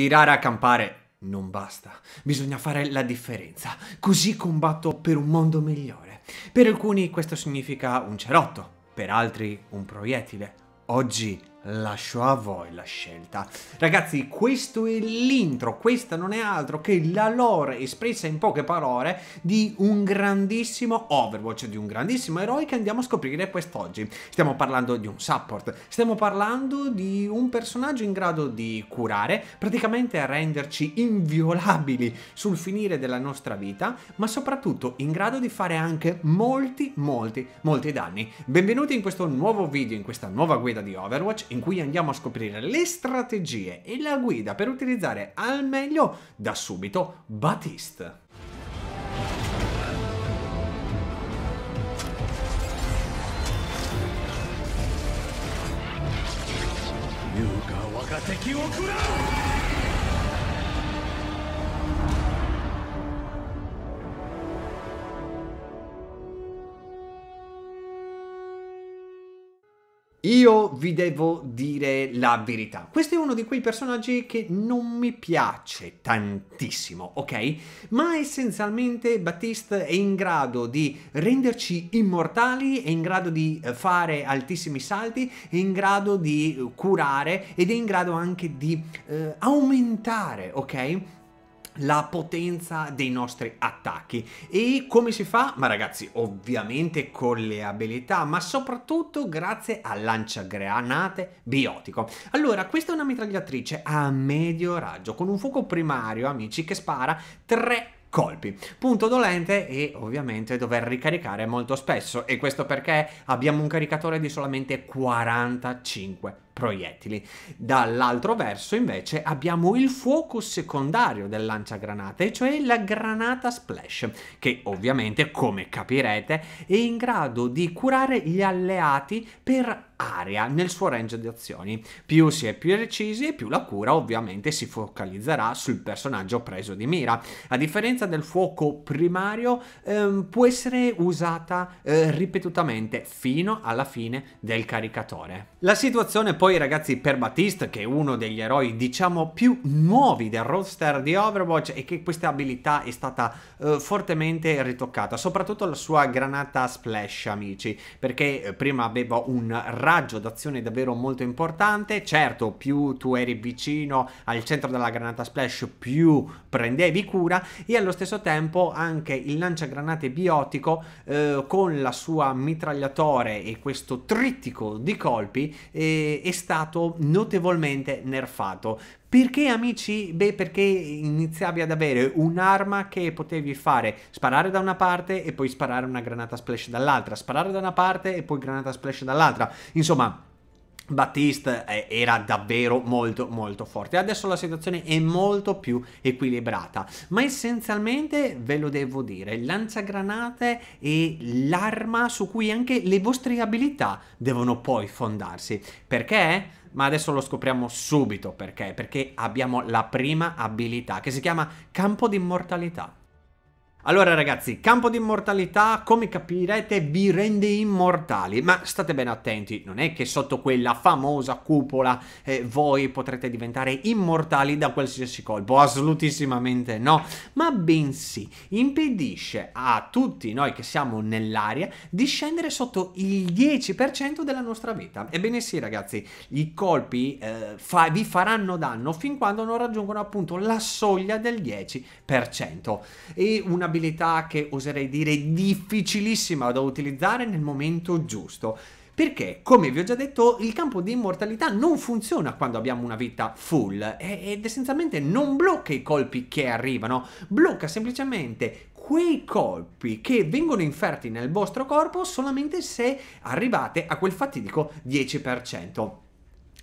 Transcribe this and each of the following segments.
Tirare a campare non basta, bisogna fare la differenza, così combatto per un mondo migliore. Per alcuni questo significa un cerotto, per altri un proiettile. Oggi lascio a voi la scelta. Ragazzi, questo è l'intro, questa non è altro che la lore espressa in poche parole di un grandissimo Overwatch, di un grandissimo eroe che andiamo a scoprire quest'oggi. Stiamo parlando di un support, stiamo parlando di un personaggio in grado di curare, praticamente a renderci inviolabili sul finire della nostra vita, ma soprattutto in grado di fare anche molti, molti, molti danni. Benvenuti in questo nuovo video, in questa nuova guida di Overwatch in cui andiamo a scoprire le strategie e la guida per utilizzare al meglio da subito Batiste. Yuka vi devo dire la verità. Questo è uno di quei personaggi che non mi piace tantissimo, ok? Ma essenzialmente Battiste è in grado di renderci immortali, è in grado di eh, fare altissimi salti, è in grado di eh, curare ed è in grado anche di eh, aumentare, ok? la potenza dei nostri attacchi e come si fa? Ma ragazzi ovviamente con le abilità ma soprattutto grazie al lanciagranate biotico. Allora questa è una mitragliatrice a medio raggio con un fuoco primario amici che spara 3 colpi. Punto dolente e ovviamente dover ricaricare molto spesso e questo perché abbiamo un caricatore di solamente 45 proiettili. Dall'altro verso invece abbiamo il fuoco secondario del lanciagranate, cioè la granata splash, che ovviamente, come capirete, è in grado di curare gli alleati per aria nel suo range di azioni. Più si è più recisi e più la cura ovviamente si focalizzerà sul personaggio preso di mira. A differenza del fuoco primario ehm, può essere usata eh, ripetutamente fino alla fine del caricatore. La situazione poi poi ragazzi per Batiste che è uno degli eroi diciamo più nuovi del roster di Overwatch e che questa abilità è stata eh, fortemente ritoccata, soprattutto la sua granata splash amici, perché eh, prima aveva un raggio d'azione davvero molto importante, certo più tu eri vicino al centro della granata splash più prendevi cura e allo stesso tempo anche il lanciagranate biotico eh, con la sua mitragliatore e questo trittico di colpi eh, è stato notevolmente nerfato. Perché amici? Beh, perché iniziavi ad avere un'arma che potevi fare sparare da una parte e poi sparare una granata splash dall'altra, sparare da una parte e poi granata splash dall'altra. Insomma, Batiste eh, era davvero molto molto forte. Adesso la situazione è molto più equilibrata, ma essenzialmente ve lo devo dire, il lanciagranate è l'arma su cui anche le vostre abilità devono poi fondarsi. Perché? ma adesso lo scopriamo subito perché, perché abbiamo la prima abilità che si chiama Campo di Immortalità. Allora ragazzi, campo di immortalità come capirete vi rende immortali, ma state ben attenti, non è che sotto quella famosa cupola eh, voi potrete diventare immortali da qualsiasi colpo, assolutissimamente no, ma bensì impedisce a tutti noi che siamo nell'aria di scendere sotto il 10% della nostra vita. Ebbene sì ragazzi, i colpi eh, fa vi faranno danno fin quando non raggiungono appunto la soglia del 10%. E una un'abilità che oserei dire difficilissima da utilizzare nel momento giusto. Perché, come vi ho già detto, il campo di immortalità non funziona quando abbiamo una vita full ed essenzialmente non blocca i colpi che arrivano, blocca semplicemente quei colpi che vengono inferti nel vostro corpo solamente se arrivate a quel fatidico 10%.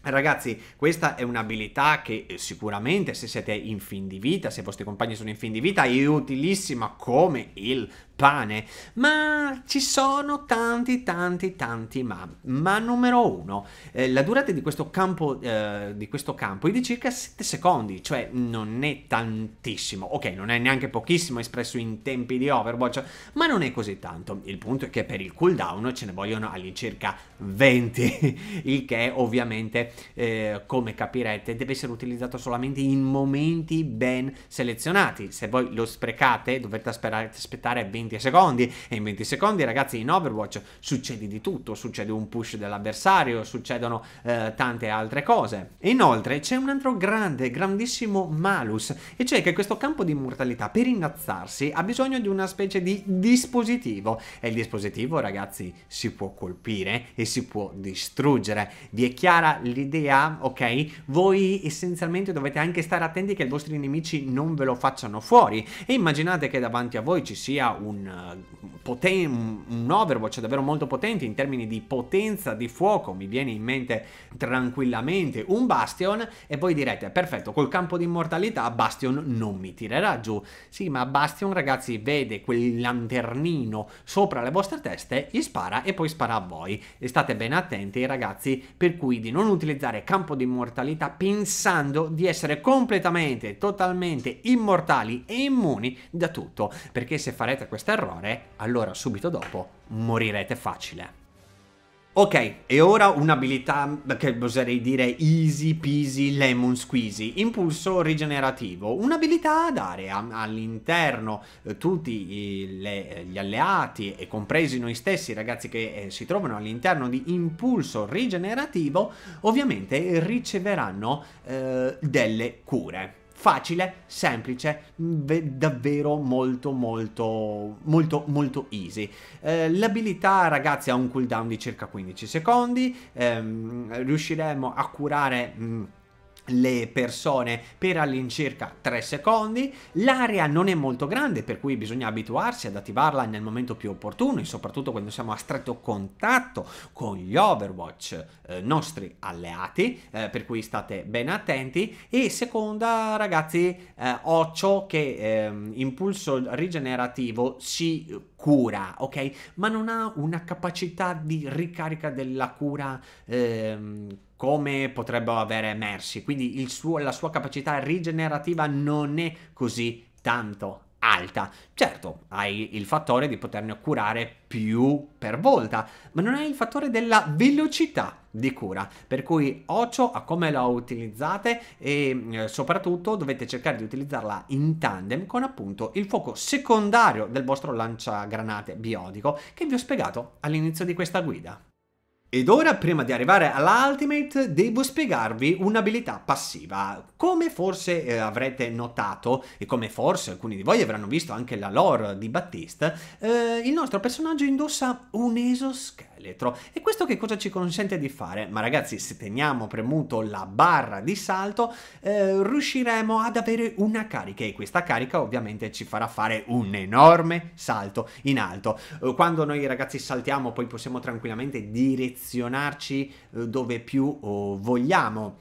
Eh, ragazzi, questa è un'abilità che eh, sicuramente se siete in fin di vita, se i vostri compagni sono in fin di vita, è utilissima come il pane, ma ci sono tanti tanti tanti ma. Ma numero uno, eh, la durata di questo, campo, eh, di questo campo è di circa 7 secondi, cioè non è tantissimo, ok non è neanche pochissimo espresso in tempi di Overwatch, ma non è così tanto, il punto è che per il cooldown ce ne vogliono all'incirca 20, il che ovviamente eh, come capirete deve essere utilizzato solamente in momenti ben selezionati, se voi lo sprecate dovete aspettare 20 20 secondi e in 20 secondi ragazzi in Overwatch succede di tutto, succede un push dell'avversario, succedono eh, tante altre cose. E inoltre c'è un altro grande, grandissimo malus e cioè che questo campo di immortalità per innalzarsi ha bisogno di una specie di dispositivo e il dispositivo ragazzi si può colpire e si può distruggere. Vi è chiara l'idea? Ok? Voi essenzialmente dovete anche stare attenti che i vostri nemici non ve lo facciano fuori e immaginate che davanti a voi ci sia un un, eh, poten- un Overwatch davvero molto potente in termini di potenza di fuoco, mi viene in mente tranquillamente un Bastion e voi direte perfetto col campo di immortalità Bastion non mi tirerà giù, sì ma Bastion ragazzi vede quel lanternino sopra le vostre teste, gli spara e poi spara a voi e state ben attenti ragazzi per cui di non utilizzare campo di immortalità pensando di essere completamente, totalmente immortali e immuni da tutto perché se farete questa questo errore, allora subito dopo morirete facile. Ok, e ora un'abilità che oserei dire easy peasy lemon squeezy, impulso rigenerativo, un'abilità ad area all'interno eh, tutti i, le, gli alleati e compresi noi stessi ragazzi che eh, si trovano all'interno di impulso rigenerativo ovviamente riceveranno eh, delle cure facile, semplice, mm, davvero molto molto molto molto easy. Eh, l'abilità ragazzi ha un cooldown di circa 15 secondi, ehm, riusciremo a curare... Mh, mm, le persone per all'incirca 3 secondi, l'area non è molto grande per cui bisogna abituarsi ad attivarla nel momento più opportuno e soprattutto quando siamo a stretto contatto con gli Overwatch eh, nostri alleati, eh, per cui state ben attenti e seconda ragazzi eh, ho ciò che ehm, impulso rigenerativo si cura, ok? Ma non ha una capacità di ricarica della cura ehm, come potrebbero avere emersi, quindi suo, la sua capacità rigenerativa non è così tanto alta. Certo, hai il fattore di poterne curare più per volta, ma non hai il fattore della velocità di cura, per cui occhio a come la utilizzate e eh, soprattutto dovete cercare di utilizzarla in tandem con appunto il fuoco secondario del vostro lanciagranate biotico che vi ho spiegato all'inizio di questa guida. Ed ora, prima di arrivare all'ultimate, devo spiegarvi un'abilità passiva. Come forse eh, avrete notato, e come forse alcuni di voi avranno visto anche la lore di Battista, eh, il nostro personaggio indossa un esoscheletro elettro. E questo che cosa ci consente di fare? Ma ragazzi, se teniamo premuto la barra di salto, eh, riusciremo ad avere una carica e questa carica ovviamente ci farà fare un enorme salto in alto. Eh, quando noi ragazzi saltiamo poi possiamo tranquillamente direzionarci eh, dove più oh, vogliamo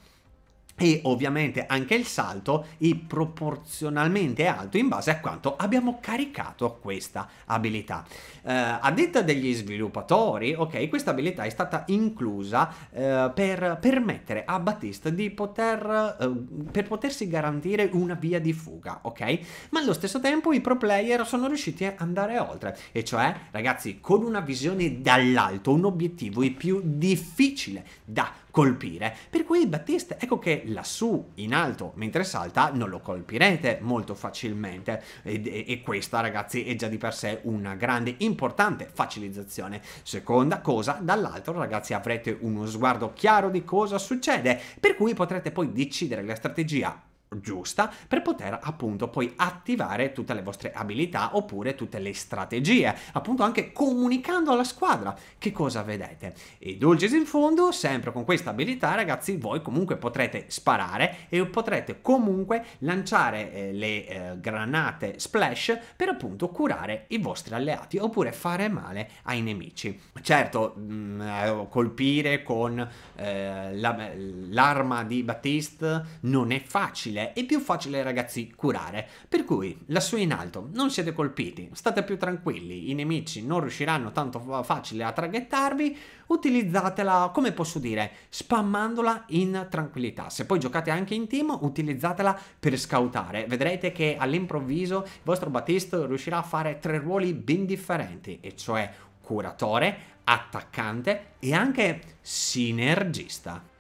e ovviamente anche il salto è proporzionalmente alto in base a quanto abbiamo caricato questa abilità. Eh, a detta degli sviluppatori, ok, questa abilità è stata inclusa eh, per permettere a Battista di poter, eh, per potersi garantire una via di fuga, ok? Ma allo stesso tempo i pro player sono riusciti ad andare oltre, e cioè, ragazzi, con una visione dall'alto, un obiettivo è più difficile da colpire. Per cui Battista, ecco che lassù in alto mentre salta non lo colpirete molto facilmente e, e, e questa ragazzi è già di per sé una grande importante facilizzazione. Seconda cosa, dall'altro ragazzi avrete uno sguardo chiaro di cosa succede, per cui potrete poi decidere la strategia giusta per poter appunto poi attivare tutte le vostre abilità oppure tutte le strategie, appunto anche comunicando alla squadra che cosa vedete. E dolces in fondo, sempre con questa abilità ragazzi, voi comunque potrete sparare e potrete comunque lanciare eh, le eh, granate splash per appunto curare i vostri alleati oppure fare male ai nemici. Certo, mh, mm, eh, colpire con eh, l'arma la, di Batiste non è facile facile e più facile ragazzi curare, per cui lassù in alto non siete colpiti, state più tranquilli, i nemici non riusciranno tanto facile a traghettarvi, utilizzatela come posso dire, spammandola in tranquillità. Se poi giocate anche in team, utilizzatela per scoutare. vedrete che all'improvviso il vostro Batista riuscirà a fare tre ruoli ben differenti, e cioè curatore, attaccante e anche sinergista.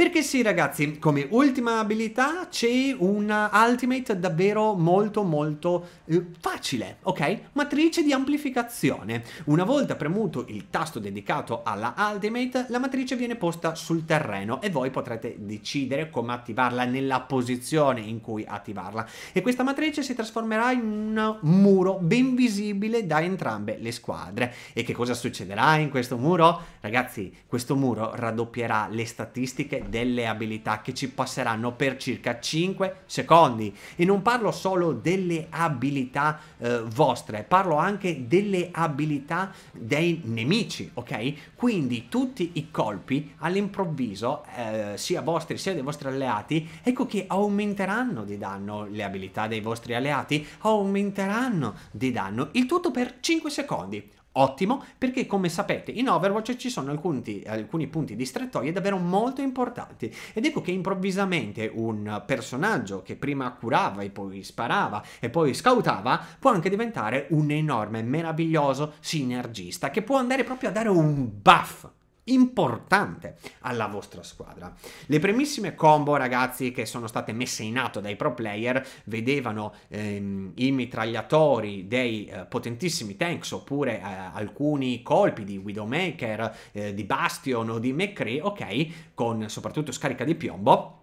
Perché sì ragazzi, come ultima abilità c'è una ultimate davvero molto molto eh, facile, ok? Matrice di amplificazione. Una volta premuto il tasto dedicato alla ultimate, la matrice viene posta sul terreno e voi potrete decidere come attivarla nella posizione in cui attivarla. E questa matrice si trasformerà in un muro ben visibile da entrambe le squadre. E che cosa succederà in questo muro? Ragazzi, questo muro raddoppierà le statistiche delle abilità che ci passeranno per circa 5 secondi e non parlo solo delle abilità eh, vostre, parlo anche delle abilità dei nemici, ok? Quindi tutti i colpi all'improvviso, eh, sia vostri sia dei vostri alleati, ecco che aumenteranno di danno le abilità dei vostri alleati, aumenteranno di danno, il tutto per 5 secondi. Ottimo, perché come sapete in Overwatch ci sono alcuni, alcuni, punti di strettoie davvero molto importanti ed ecco che improvvisamente un personaggio che prima curava e poi sparava e poi scoutava può anche diventare un enorme, meraviglioso sinergista che può andare proprio a dare un buff importante alla vostra squadra. Le primissime combo, ragazzi, che sono state messe in atto dai pro player vedevano ehm, i mitragliatori dei eh, potentissimi tanks oppure eh, alcuni colpi di Widowmaker, eh, di Bastion o di McCree, ok, con soprattutto scarica di piombo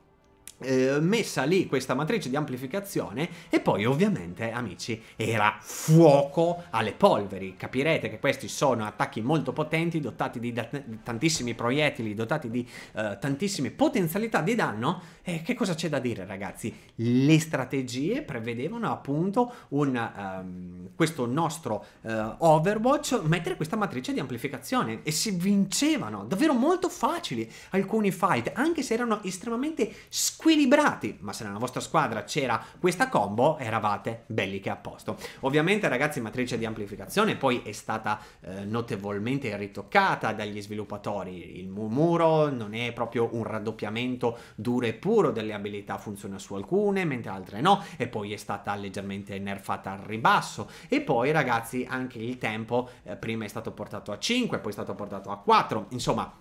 eh, messa lì questa matrice di amplificazione e poi ovviamente amici era fuoco alle polveri capirete che questi sono attacchi molto potenti dotati di da- tantissimi proiettili dotati di eh, tantissime potenzialità di danno e che cosa c'è da dire ragazzi le strategie prevedevano appunto un, um, questo nostro uh, overwatch mettere questa matrice di amplificazione e si vincevano davvero molto facili alcuni fight anche se erano estremamente squisiti equilibrati, ma se nella vostra squadra c'era questa combo eravate belli che a posto. Ovviamente ragazzi matrice di amplificazione poi è stata eh, notevolmente ritoccata dagli sviluppatori, il muro non è proprio un raddoppiamento duro e puro delle abilità, funziona su alcune mentre altre no e poi è stata leggermente nerfata al ribasso e poi ragazzi anche il tempo eh, prima è stato portato a 5, poi è stato portato a 4, insomma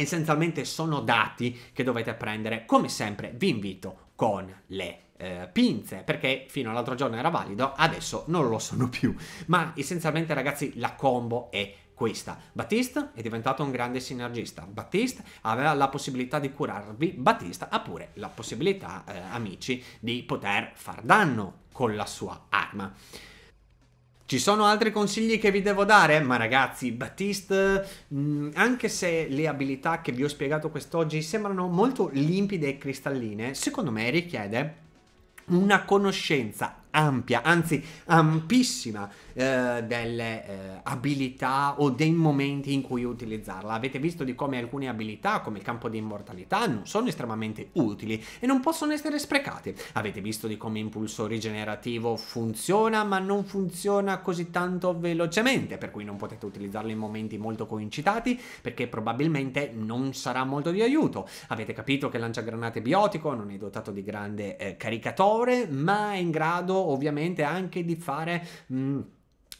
essenzialmente sono dati che dovete prendere. Come sempre vi invito con le eh, pinze perché fino all'altro giorno era valido, adesso non lo sono più. Ma essenzialmente ragazzi la combo è questa. Battista è diventato un grande sinergista, Battista aveva la possibilità di curarvi, Battista ha pure la possibilità, eh, amici, di poter far danno con la sua arma. Ci sono altri consigli che vi devo dare? Ma ragazzi, Battiste, mm, anche se le abilità che vi ho spiegato quest'oggi sembrano molto limpide e cristalline, secondo me richiede una conoscenza ampia, anzi ampissima eh, delle eh, abilità o dei momenti in cui utilizzarla. Avete visto di come alcune abilità, come il campo di immortalità, non sono estremamente utili e non possono essere sprecate. Avete visto di come impulso rigenerativo funziona, ma non funziona così tanto velocemente, per cui non potete utilizzarlo in momenti molto coincitati, perché probabilmente non sarà molto di aiuto. Avete capito che lancia granate biotico non è dotato di grande eh, caricatore, ma è in grado ovviamente anche di fare... Mh,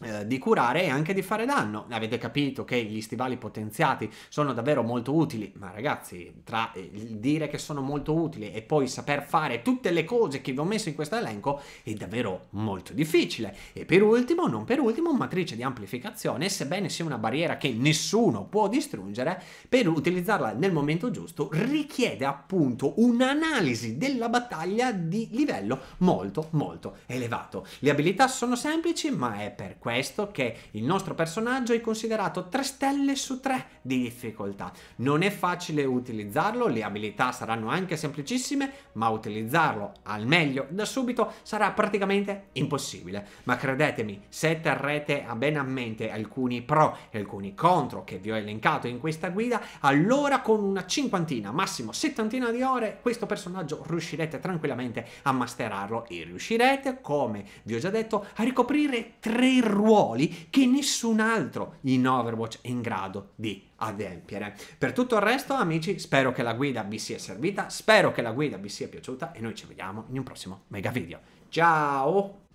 eh, di curare e anche di fare danno. Avete capito che gli stivali potenziati sono davvero molto utili, ma ragazzi, tra eh, il dire che sono molto utili e poi saper fare tutte le cose che vi ho messo in questo elenco è davvero molto difficile. E per ultimo, non per ultimo, matrice di amplificazione, sebbene sia una barriera che nessuno può distruggere, per utilizzarla nel momento giusto richiede appunto un'analisi della battaglia di livello molto molto elevato. Le abilità sono semplici, ma è per questo questo che il nostro personaggio è considerato 3 stelle su 3 di difficoltà. Non è facile utilizzarlo, le abilità saranno anche semplicissime, ma utilizzarlo al meglio da subito sarà praticamente impossibile. Ma credetemi, se terrete a bene a mente alcuni pro e alcuni contro che vi ho elencato in questa guida, allora con una cinquantina, massimo settantina di ore, questo personaggio riuscirete tranquillamente a masterarlo e riuscirete, come vi ho già detto, a ricoprire tre ruoli ruoli che nessun altro in Overwatch è in grado di adempiere. Per tutto il resto, amici, spero che la guida vi sia servita, spero che la guida vi sia piaciuta e noi ci vediamo in un prossimo mega video. Ciao!